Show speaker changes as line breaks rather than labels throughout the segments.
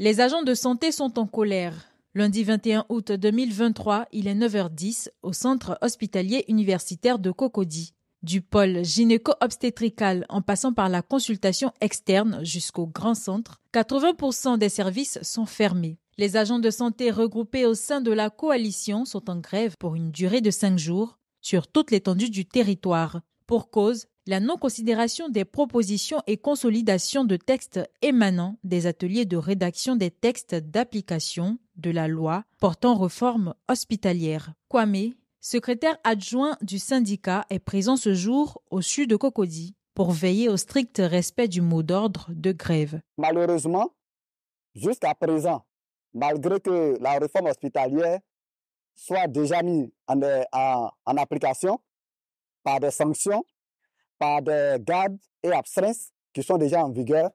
Les agents de santé sont en colère. Lundi 21 août 2023, il est 9h10 au centre hospitalier universitaire de Cocody. Du pôle gynéco-obstétrical en passant par la consultation externe jusqu'au grand centre, 80% des services sont fermés. Les agents de santé regroupés au sein de la coalition sont en grève pour une durée de cinq jours sur toute l'étendue du territoire. Pour cause, la non-considération des propositions et consolidation de textes émanant des ateliers de rédaction des textes d'application de la loi portant réforme hospitalière. Kwame, secrétaire adjoint du syndicat, est présent ce jour au sud de Cocody pour veiller au strict respect du mot d'ordre de grève.
Malheureusement, jusqu'à présent, malgré que la réforme hospitalière soit déjà mise en application, par des sanctions, par des gardes et abstinences qui sont déjà en vigueur.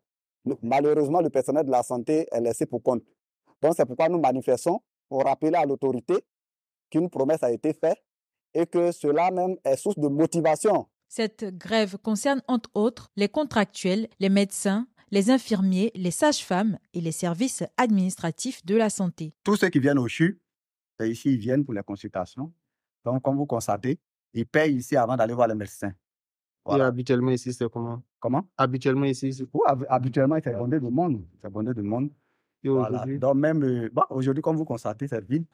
Malheureusement, le personnel de la santé est laissé pour compte. Donc, c'est pourquoi nous manifestons pour rappeler à l'autorité qu'une promesse a été faite et que cela même est source de motivation.
Cette grève concerne entre autres les contractuels, les médecins, les infirmiers, les sages-femmes et les services
administratifs de la santé. Tous ceux qui viennent au CHU, ici, ils viennent pour les consultations. Donc, comme vous constatez, ils payent ici avant d'aller voir le médecin. Et habituellement ici, c'est comment Comment Habituellement ici, c'est Habituellement, c'est bondé de monde. C'est bondé de monde. Donc même, euh, aujourd'hui, comme vous constatez, c'est vide.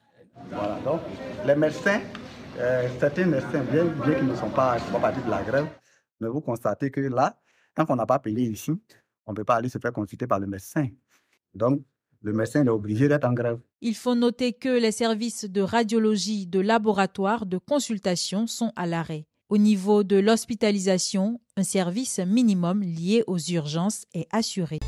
Voilà. Donc, les médecins, euh, certains médecins, bien, qu'ils ne sont pas, pas partis de la grève, mais vous constatez que là, tant qu'on n'a pas payé ici, on ne peut pas aller se faire consulter par le médecin. Donc, le médecin est obligé d'être en grève.
Il faut noter que les services de radiologie, de laboratoire, de consultation sont à l'arrêt. Au niveau de l'hospitalisation, un service minimum lié aux urgences est assuré.